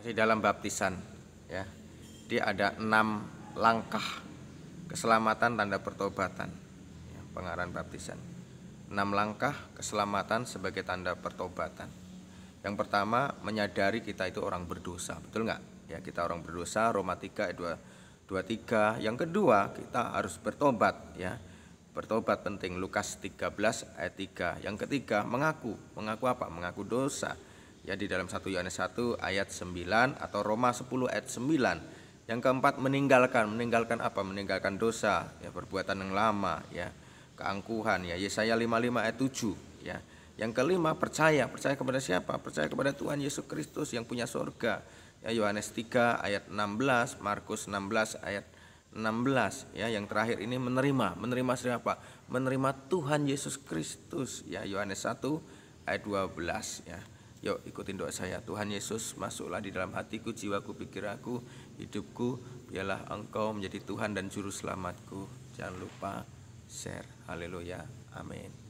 masih dalam baptisan ya di ada enam langkah keselamatan tanda pertobatan ya, pengarahan baptisan enam langkah keselamatan sebagai tanda pertobatan yang pertama menyadari kita itu orang berdosa betul nggak ya kita orang berdosa Roma 3 ayat 23 yang kedua kita harus bertobat ya bertobat penting Lukas 13 ayat 3 yang ketiga mengaku mengaku apa mengaku dosa ya di dalam 1 Yohanes 1 ayat 9 atau Roma 10 ayat 9. Yang keempat meninggalkan, meninggalkan apa? Meninggalkan dosa, ya perbuatan yang lama, ya keangkuhan, ya Yesaya 55 ayat 7, ya. Yang kelima percaya, percaya kepada siapa? Percaya kepada Tuhan Yesus Kristus yang punya surga. Ya Yohanes 3 ayat 16, Markus 16 ayat 16 ya yang terakhir ini menerima menerima siapa menerima Tuhan Yesus Kristus ya Yohanes 1 ayat 12 ya Yuk ikutin doa saya Tuhan Yesus masuklah di dalam hatiku, jiwaku, pikiranku, hidupku Biarlah engkau menjadi Tuhan dan Juru Selamatku Jangan lupa share Haleluya Amin